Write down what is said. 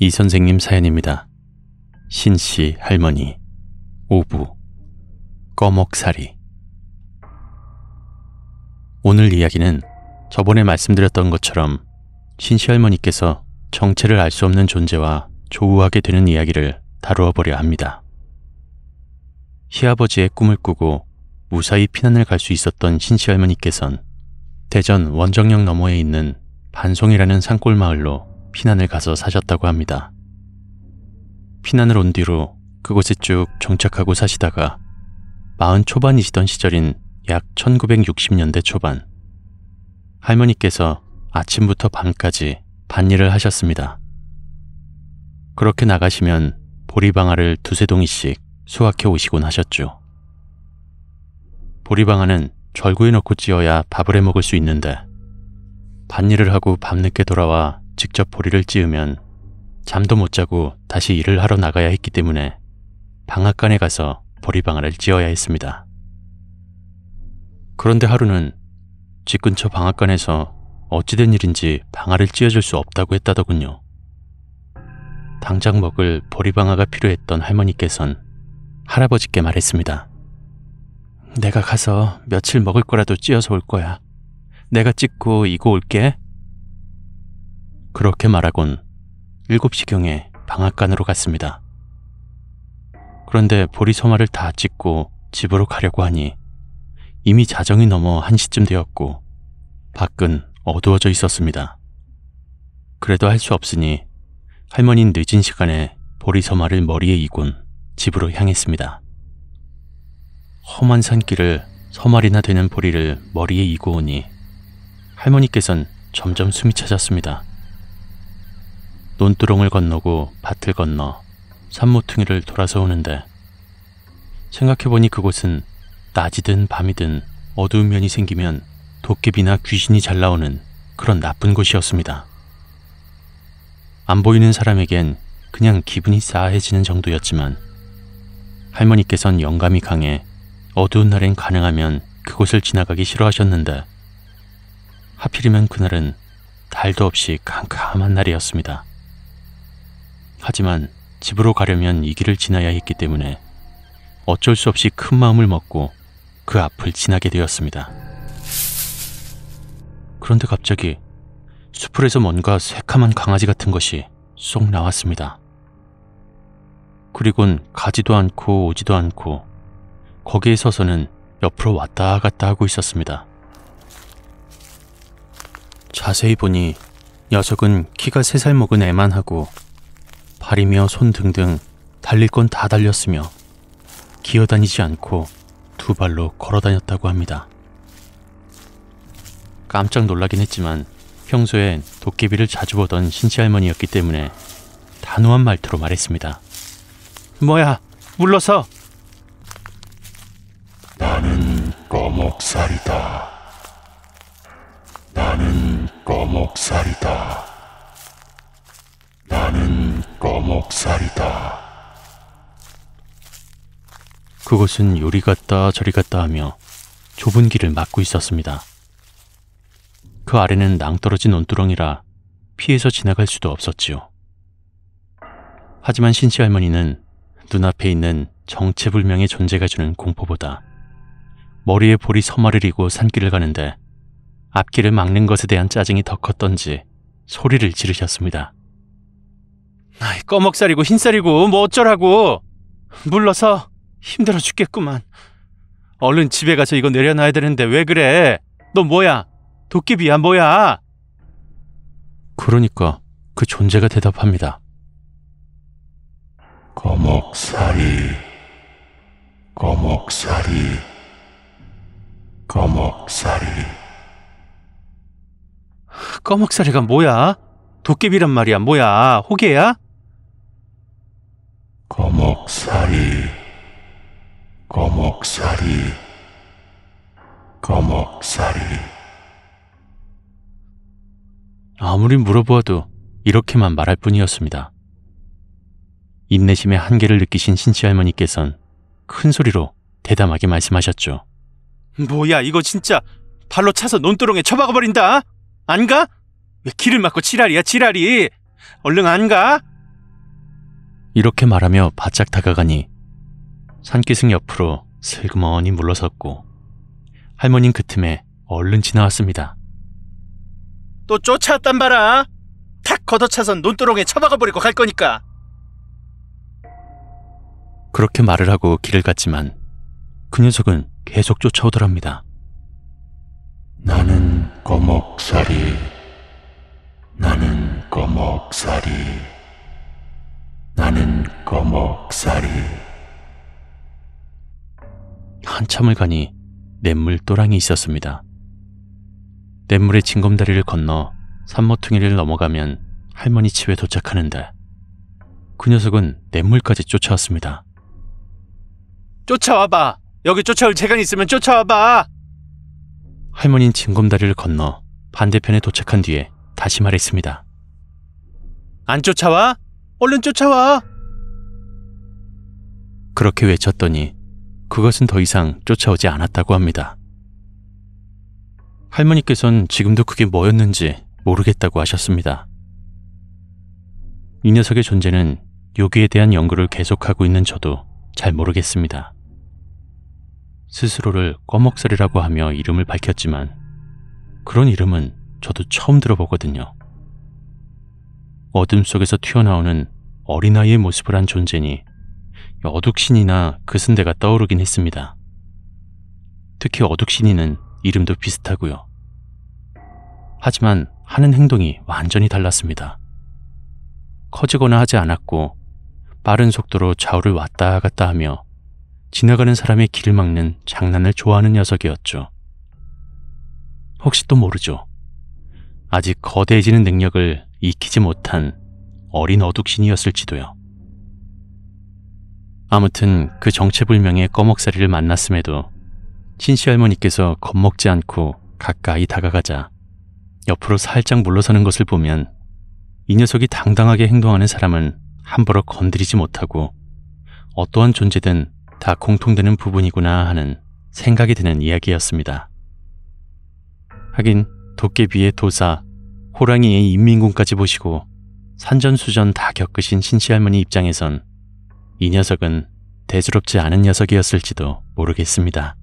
이 선생님 사연입니다. 신씨 할머니 오부 꺼먹살이 오늘 이야기는 저번에 말씀드렸던 것처럼 신씨 할머니께서 정체를 알 수 없는 존재와 조우하게 되는 이야기를 다루어 보려 합니다. 시아버지의 꿈을 꾸고 무사히 피난을 갈 수 있었던 신씨 할머니께선 대전 원정역 너머에 있는 반송이라는 산골 마을로 피난을 가서 사셨다고 합니다. 피난을 온 뒤로 그곳에 쭉 정착하고 사시다가 마흔 초반이시던 시절인 약 1960년대 초반 할머니께서 아침부터 밤까지 반일을 하셨습니다. 그렇게 나가시면 보리방아를 두세 동이씩 수확해 오시곤 하셨죠. 보리방아는 절구에 넣고 찌어야 밥을 해 먹을 수 있는데 반일을 하고 밤늦게 돌아와 직접 보리를 찌으면 잠도 못 자고 다시 일을 하러 나가야 했기 때문에 방앗간에 가서 보리방아를 찌어야 했습니다. 그런데 하루는 집 근처 방앗간에서 어찌된 일인지 방아를 찧어줄 수 없다고 했다더군요. 당장 먹을 보리방아가 필요했던 할머니께선 할아버지께 말했습니다. 내가 가서 며칠 먹을 거라도 찧어서 올 거야. 내가 찍고 이거 올게. 그렇게 말하곤 7시경에 방앗간으로 갔습니다. 그런데 보리소마를다 찍고 집으로 가려고 하니 이미 자정이 넘어 1시쯤 되었고 밖은 어두워져 있었습니다. 그래도 할 수 없으니 할머니는 늦은 시간에 보리소마를 머리에 이곤 집으로 향했습니다. 험한 산길을 서말이나 되는 보리를 머리에 이고 오니 할머니께선 점점 숨이 찾았습니다. 논두렁을 건너고 밭을 건너 산모퉁이를 돌아서 오는데 생각해보니 그곳은 낮이든 밤이든 어두운 면이 생기면 도깨비나 귀신이 잘 나오는 그런 나쁜 곳이었습니다. 안 보이는 사람에겐 그냥 기분이 싸해지는 정도였지만 할머니께선 영감이 강해 어두운 날엔 가능하면 그곳을 지나가기 싫어하셨는데 하필이면 그날은 달도 없이 캄캄한 날이었습니다. 하지만 집으로 가려면 이 길을 지나야 했기 때문에 어쩔 수 없이 큰 마음을 먹고 그 앞을 지나게 되었습니다. 그런데 갑자기 수풀에서 뭔가 새카만 강아지 같은 것이 쏙 나왔습니다. 그리곤 가지도 않고 오지도 않고 거기에 서서는 옆으로 왔다 갔다 하고 있었습니다. 자세히 보니 녀석은 키가 세 살 먹은 애만 하고 다리며 손 등등 달릴 건 다 달렸으며 기어다니지 않고 두 발로 걸어다녔다고 합니다. 깜짝 놀라긴 했지만 평소엔 도깨비를 자주 보던 신치 할머니였기 때문에 단호한 말투로 말했습니다. 뭐야, 물러서! 나는 꺼목살이다. 나는 꺼목살이다. 나는 꺼목살이다. 그곳은 요리 같다 저리 같다 하며 좁은 길을 막고 있었습니다. 그 아래는 낭떨어진 논두렁이라 피해서 지나갈 수도 없었지요. 하지만 신씨 할머니는 눈앞에 있는 정체불명의 존재가 주는 공포보다 머리에 볼이 서마를 이고 산길을 가는데 앞길을 막는 것에 대한 짜증이 더 컸던지 소리를 지르셨습니다. 아이, 꺼먹살이고 흰살이고 뭐 어쩌라고. 물러서 힘들어 죽겠구만. 얼른 집에 가서 이거 내려놔야 되는데 왜 그래? 너 뭐야? 도깨비야 뭐야? 그러니까 그 존재가 대답합니다. 거목살이 거목살이 거목살이 거목살이가 뭐야? 도깨비란 말이야 뭐야? 호계야? 거목살리거목살리거목살리 아무리 물어보아도 이렇게만 말할 뿐이었습니다. 인내심의 한계를 느끼신 신치 할머니께선 큰 소리로 대담하게 말씀하셨죠. 뭐야 이거 진짜 발로 차서 논두렁에 처박아버린다. 안 가? 왜 길을 막고 지랄이야 지랄이. 얼른 안 가? 이렇게 말하며 바짝 다가가니 산기슭 옆으로 슬그머니 물러섰고 할머니는 그 틈에 얼른 지나왔습니다. 또 쫓아왔단 봐라. 탁 걷어차선 논두렁에 처박아버리고 갈 거니까. 그렇게 말을 하고 길을 갔지만 그 녀석은 계속 쫓아오더랍니다. 나는 거목살이. 나는 거목살이. 큰 그 거목살이 한참을 가니 냇물 또랑이 있었습니다. 냇물의 징검다리를 건너 산모퉁이를 넘어가면 할머니 집에 도착하는데 그 녀석은 냇물까지 쫓아왔습니다. 쫓아와봐! 여기 쫓아올 재간 있으면 쫓아와봐! 할머니는 징검다리를 건너 반대편에 도착한 뒤에 다시 말했습니다. 안 쫓아와? 얼른 쫓아와! 그렇게 외쳤더니 그것은 더 이상 쫓아오지 않았다고 합니다. 할머니께선 지금도 그게 뭐였는지 모르겠다고 하셨습니다. 이 녀석의 존재는 요기에 대한 연구를 계속하고 있는 저도 잘 모르겠습니다. 스스로를 꺼먹살이라고 하며 이름을 밝혔지만 그런 이름은 저도 처음 들어보거든요. 어둠 속에서 튀어나오는 어린아이의 모습을 한 존재니 어둑신이나 그순대가 떠오르긴 했습니다. 특히 어둑신이는 이름도 비슷하고요. 하지만 하는 행동이 완전히 달랐습니다. 커지거나 하지 않았고 빠른 속도로 좌우를 왔다 갔다 하며 지나가는 사람의 길을 막는 장난을 좋아하는 녀석이었죠. 혹시 또 모르죠. 아직 거대해지는 능력을 익히지 못한 어린 어둑신이었을지도요. 아무튼 그 정체불명의 꺼먹사리를 만났음에도 신씨 할머니께서 겁먹지 않고 가까이 다가가자 옆으로 살짝 물러서는 것을 보면 이 녀석이 당당하게 행동하는 사람은 함부로 건드리지 못하고 어떠한 존재든 다 공통되는 부분이구나 하는 생각이 드는 이야기였습니다. 하긴 도깨비의 도사, 호랑이의 인민군까지 보시고 산전수전 다 겪으신 신씨 할머니 입장에선 이 녀석은 대수롭지 않은 녀석이었을지도 모르겠습니다.